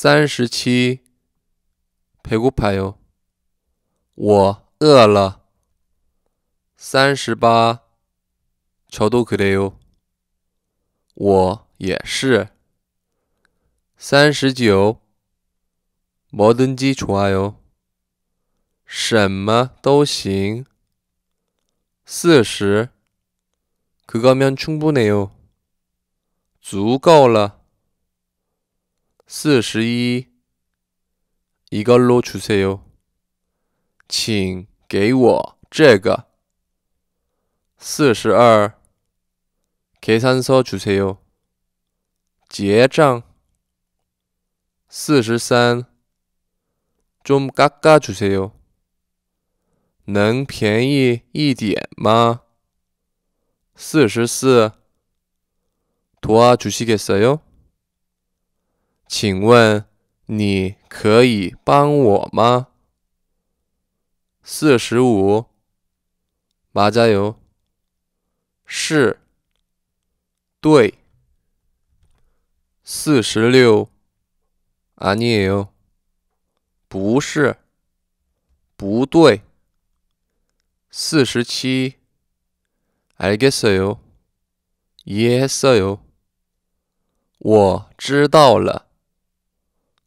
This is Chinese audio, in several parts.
三十七，排骨排哟。我饿了。三十八，炒豆可得哟。我也是。三十九，摩登鸡除外哟。什么都行。四十，这个面儿充分哟。足够了。41 이걸로 주세요. 请给我这个.42 계산서 주세요. 结账.43좀 깎아 주세요. 能便宜一点吗?44 도와주시겠어요? 请问你可以帮我吗？四十五，麻将油。是，对。四十六，啊，你也有。不是，不对。四十七，알겠어 요， 이해했어 요， 我知道了。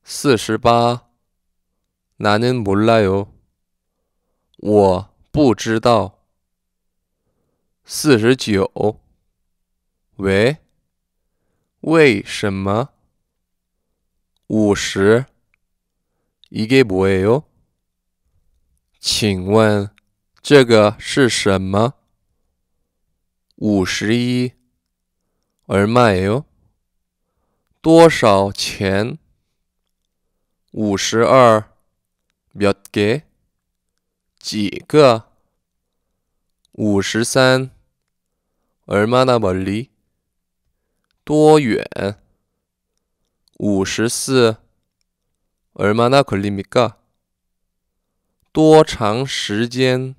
四十八，那您不赖哟。我不知道。四十九，喂？为什么？五十，이게뭐예 요？ 请问这个是什么？五十一，얼마예 요？ 多少钱？52, 몇 개, 几个, 53, 그 얼마나 멀리, 多远, 54, 얼마나 걸립니까? 多长时间